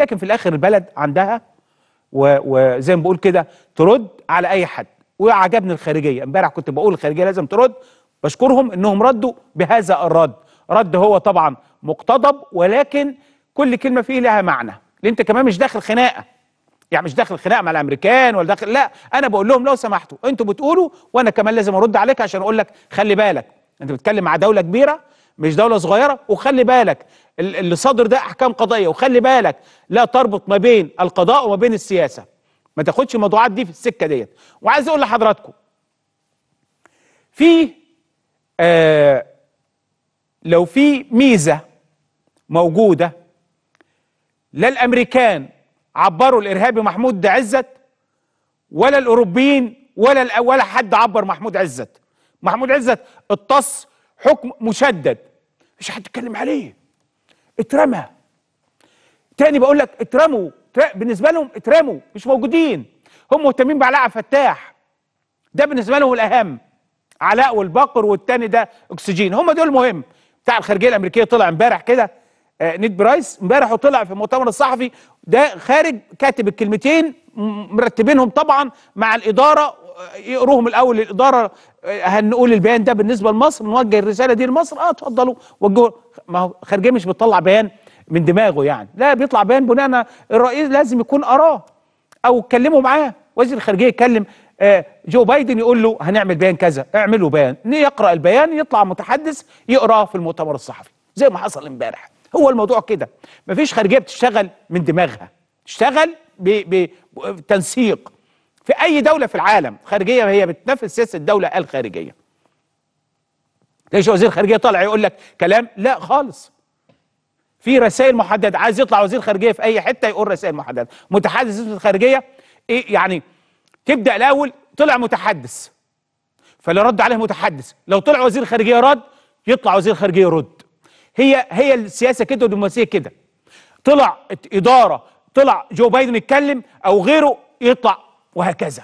لكن في الاخر البلد عندها وزي ما بقول كده ترد على اي حد وعجبني الخارجيه امبارح كنت بقول الخارجيه لازم ترد بشكرهم انهم ردوا بهذا الرد رد هو طبعا مقتضب ولكن كل كلمه فيه لها معنى لان انت كمان مش داخل خناقه يعني مش داخل خناقه مع الامريكان ولا داخل لا انا بقول لهم لو سمحتوا انتوا بتقولوا وانا كمان لازم ارد عليك عشان اقول لك خلي بالك انت بتتكلم مع دوله كبيره مش دولة صغيرة وخلي بالك اللي صدر ده أحكام قضائية وخلي بالك لا تربط ما بين القضاء وما بين السياسة ما تاخدش الموضوعات دي في السكة ديت وعايز أقول لحضراتكم في آه لو في ميزة موجودة لا الأمريكان عبروا الإرهابي محمود عزت ولا الأوروبيين ولا ولا حد عبر محمود عزت محمود عزت اتصل حكم مسدد مش هتتكلم عليه اترمى تاني بقول لك اترموا بالنسبه لهم اترموا مش موجودين هم مهتمين بعلاء فتاح ده بالنسبه لهم الاهم علاء والبقر والتاني ده اكسجين هم دول مهم بتاع الخارجيه الامريكيه طلع امبارح كده آه، نيد برايس امبارح وطلع في المؤتمر الصحفي ده خارج كاتب الكلمتين مرتبينهم طبعا مع الاداره يقروهم الاول الاداره هنقول البيان ده بالنسبه لمصر نوجه الرساله دي لمصر اه اتفضلوا وجهوا ما هو خارجيه مش بتطلع بيان من دماغه يعني لا بيطلع بيان بناء الرئيس لازم يكون اراه او اتكلموا معاه وزير الخارجيه يتكلم آه، جو بايدن يقول له هنعمل بيان كذا اعملوا بيان يقرا البيان يطلع متحدث يقراه في المؤتمر الصحفي زي ما حصل امبارح هو الموضوع كده مفيش خارجيه بتشتغل من دماغها تشتغل بتنسيق في أي دولة في العالم خارجية هي بتنفذ سياسة الدولة الخارجية ليش وزير خارجية طالع يقول لك كلام لا خالص في رسائل محدده عايز يطلع وزير خارجيه في اي حته يقول رسائل محدده متحدث سياسه الخارجيه ايه يعني تبدا الاول طلع متحدث فلا رد عليه متحدث لو طلع وزير خارجيه رد يطلع وزير خارجيه يرد هي هي السياسه كده والدبلوماسيه كده طلع اداره طلع جو بايدن يتكلم او غيره يطلع وهكذا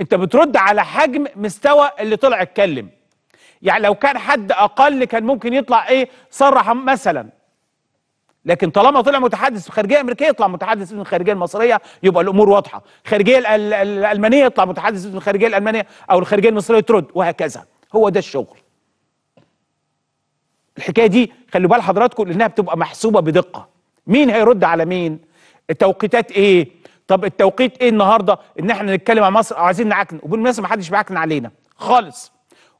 انت بترد على حجم مستوى اللي طلع اتكلم يعني لو كان حد اقل كان ممكن يطلع ايه صرح مثلا لكن طالما طلع متحدث في الخارجيه الامريكيه يطلع متحدث من الخارجيه المصريه يبقى الامور واضحه الخارجيه الالمانيه يطلع متحدث من الخارجيه الالمانيه او الخارجيه المصريه ترد وهكذا هو ده الشغل الحكايه دي خلوا بال حضراتكم لانها بتبقى محسوبه بدقه مين هيرد على مين التوقيتات ايه طب التوقيت ايه النهارده ان احنا نتكلم عن مصر عايزين نعكن وبالمناسبه ما حدش بيعكن علينا خالص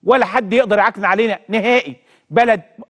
ولا حد يقدر يعكن علينا نهائي بلد